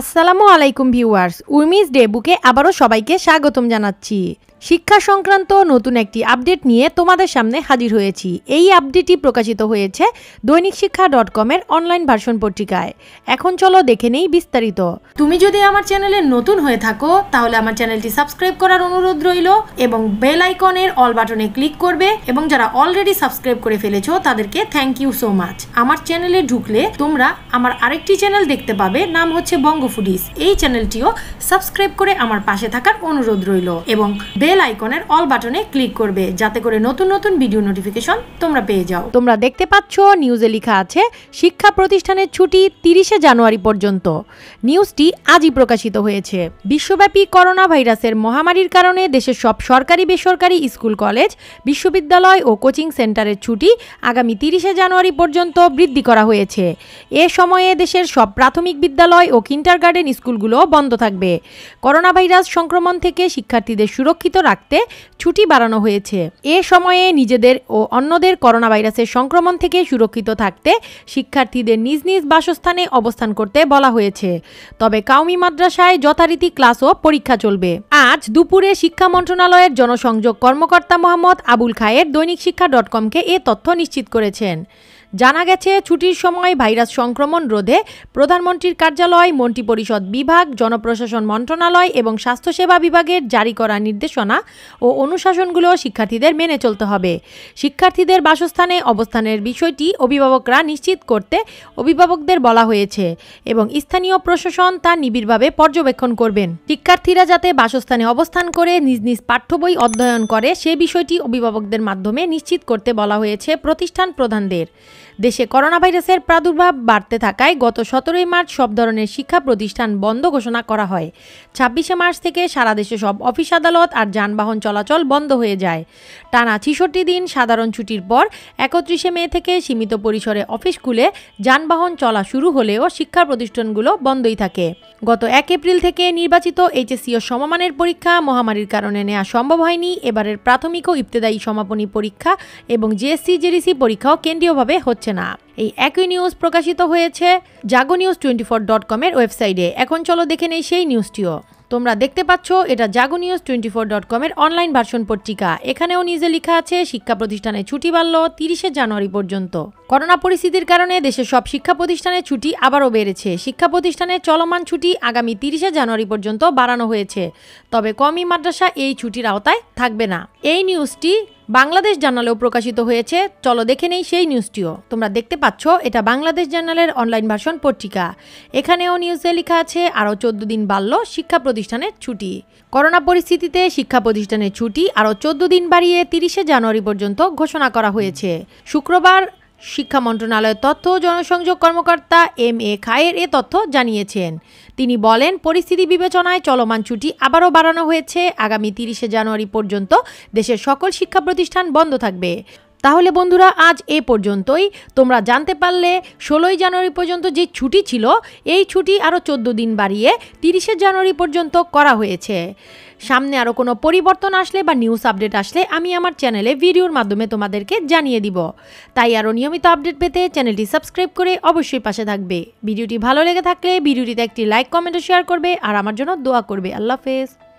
আসসালামু আলাইকুম viewers উইমিস day বুকে আবারও সবাইকে স্বাগতম জানাচ্ছি শিক্ষা সংক্রান্ত নতুন একটি আপডেট নিয়ে তোমাদের সামনে হাজির হয়েছি এই আপডেটটি প্রকাশিত হয়েছে দৈনিক শিক্ষা ডট কমের অনলাইন ভার্সন পত্রিকায় এখন চলো দেখে নেই বিস্তারিত তুমি যদি আমার চ্যানেলে নতুন হয়ে থাকো তাহলে আমার চ্যানেলটি সাবস্ক্রাইব করার অনুরোধ রইল এবং বেল আইকনের অল বাটনে ক্লিক করবে এবং যারা অলরেডি সাবস্ক্রাইব করে ফেলেছো তাদেরকে থ্যাংক ইউ সো মাচ আমার চ্যানেলে ঢুকলে তোমরা আমার আরেকটি চ্যানেল দেখতে পাবে নাম হচ্ছে বঙ্গ ফুডিস এই চ্যানেলটিও সাবস্ক্রাইব করে আমার পাশে থাকার অনুরোধ রইল এবং বেল বেল আইকনের অল বাটনে ক্লিক করবে যাতে করে নতুন নতুন ভিডিও নোটিফিকেশন তোমরা পেয়ে যাও তোমরা দেখতে পাচ্ছ নিউজে লেখা আছে শিক্ষা প্রতিষ্ঠানের ছুটি তিরিশে জানুয়ারি পর্যন্ত নিউজটি আজই প্রকাশিত হয়েছে বিশ্বব্যাপী করোনা ভাইরাসের মহামারীর কারণে দেশের সব সরকারি বেসরকারি স্কুল কলেজ বিশ্ববিদ্যালয় ও কোচিং সেন্টারের ছুটি আগামী তিরিশে জানুয়ারি পর্যন্ত বৃদ্ধি করা হয়েছে এ সময়ে দেশের সব প্রাথমিক বিদ্যালয় ও কিন্টার গার্ডেন স্কুলগুলো বন্ধ থাকবে করোনা ভাইরাস সংক্রমণ থেকে শিক্ষার্থীদের সুরক্ষিত রাখতে ছুটি বাড়ানো হয়েছে এ সময়ে নিজেদের ও অন্যদের করোনা ভাইরাসের সংক্রমণ থেকে সুরক্ষিত থাকতে শিক্ষার্থীদের নিজ নিজ বাসস্থানে অবস্থান করতে বলা হয়েছে তবে কাউমি মাদ্রাসায় যথারীতি ক্লাস ও পরীক্ষা চলবে আজ দুপুরে শিক্ষা মন্ত্রণালয়ের জনসংযোগ কর্মকর্তা মোহাম্মদ আবুল খায়ের দৈনিক শিক্ষা ডট কমকে এ তথ্য নিশ্চিত করেছেন জানা গেছে ছুটির সময় ভাইরাস সংক্রমণ রোধে প্রধানমন্ত্রীর কার্যালয় মন্ত্রী পরিষদ বিভাগ জনপ্রশাসন মন্ত্রণালয় এবং স্বাস্থ্যসেবা বিভাগের জারি করা নির্দেশনা ও অনুশাসনগুলো শিক্ষার্থীদের মেনে চলতে হবে শিক্ষার্থীদের বাসস্থানে অবস্থানের বিষয়টি অভিভাবকরা নিশ্চিত করতে অভিভাবকদের বলা হয়েছে এবং স্থানীয় প্রশাসন তা নিবিড়ভাবে পর্যবেক্ষণ করবেন শিক্ষার্থীরা যাতে বাসস্থানে অবস্থান করে নিজ নিজ পাঠ্য বই অধ্যয়ন করে সে বিষয়টি অভিভাবকদের মাধ্যমে নিশ্চিত করতে বলা হয়েছে প্রতিষ্ঠান প্রধানদের দেশে করোনা ভাইরাসের প্রাদুর্ভাব বাড়তে থাকায় গত সতেরোই মার্চ সব ধরনের শিক্ষা প্রতিষ্ঠান বন্ধ ঘোষণা করা হয় ছাব্বিশে মার্চ থেকে সারা দেশে সব অফিস আদালত আর যানবাহন চলাচল বন্ধ হয়ে যায় টানা ছিষট্টি দিন সাধারণ ছুটির পর একত্রিশে মে থেকে সীমিত পরিসরে অফিস খুলে যানবাহন চলা শুরু হলেও শিক্ষা প্রতিষ্ঠানগুলো বন্ধই থাকে গত এক এপ্রিল থেকে নির্বাচিত এইচএসসি ও সমমানের পরীক্ষা মহামারীর কারণে নেওয়া সম্ভব হয়নি এবারের প্রাথমিক ও ইফতেদায়ী সমাপনী পরীক্ষা এবং জিএসসি জেডিসি পরীক্ষাও কেন্দ্রীয়ভাবে হচ্ছে না এই একই নিউজ প্রকাশিত হয়েছে Jago news twenty four dot কমের ওয়েবসাইটে এখন চলো দেখে নেই সেই নিউজটিও তোমরা দেখতে পাচ্ছ এটা Jago news twenty four dot কমের অনলাইন ভার্সন পত্রিকা এখানেও নিউজে লেখা আছে শিক্ষা প্রতিষ্ঠানে ছুটি বাড়ল তিরিশে জানুয়ারি পর্যন্ত করোনা পরিস্থিতির কারণে দেশের সব শিক্ষা প্রতিষ্ঠানে ছুটি আবারও বেড়েছে শিক্ষা প্রতিষ্ঠানের চলমান ছুটি আগামী তিরিশে জানুয়ারি পর্যন্ত বাড়ানো হয়েছে তবে কমি মাদ্রাসা এই ছুটির আওতায় থাকবে না এই নিউজটি বাংলাদেশ জার্নালেও প্রকাশিত হয়েছে চলো দেখে নেই সেই নিউজটিও তোমরা দেখতে পাচ্ছ এটা বাংলাদেশ জার্নালের অনলাইন ভার্সন পত্রিকা এখানেও নিউজে লেখা আছে আরও চোদ্দ দিন বাড়ল শিক্ষা প্রতিষ্ঠানের ছুটি করোনা পরিস্থিতিতে শিক্ষা প্রতিষ্ঠানের ছুটি আরও চোদ্দ দিন বাড়িয়ে তিরিশে জানুয়ারি পর্যন্ত ঘোষণা করা হয়েছে শুক্রবার শিক্ষা মন্ত্রণালয়ের তথ্য জনসংযোগ কর্মকর্তা এম এ খায়ের এ তথ্য জানিয়েছেন তিনি বলেন পরিস্থিতি বিবেচনায় চলমান ছুটি আবারও বাড়ানো হয়েছে আগামী তিরিশে জানুয়ারি পর্যন্ত দেশের সকল শিক্ষা প্রতিষ্ঠান বন্ধ থাকবে তাহলে বন্ধুরা আজ এ পর্যন্তই তোমরা জানতে পারলে ষোলোই জানুয়ারি পর্যন্ত যে ছুটি ছিল এই ছুটি আরও চোদ্দ দিন বাড়িয়ে তিরিশে জানুয়ারি পর্যন্ত করা হয়েছে সামনে আরও কোনো পরিবর্তন আসলে বা নিউজ আপডেট আসলে আমি আমার চ্যানেলে ভিডিওর মাধ্যমে তোমাদেরকে জানিয়ে দিব তাই আরও নিয়মিত আপডেট পেতে চ্যানেলটি সাবস্ক্রাইব করে অবশ্যই পাশে থাকবে ভিডিওটি ভালো লেগে থাকলে ভিডিওটিতে একটি লাইক কমেন্ট শেয়ার করবে আর আমার জন্য দোয়া করবে আল্লাহ হাফেজ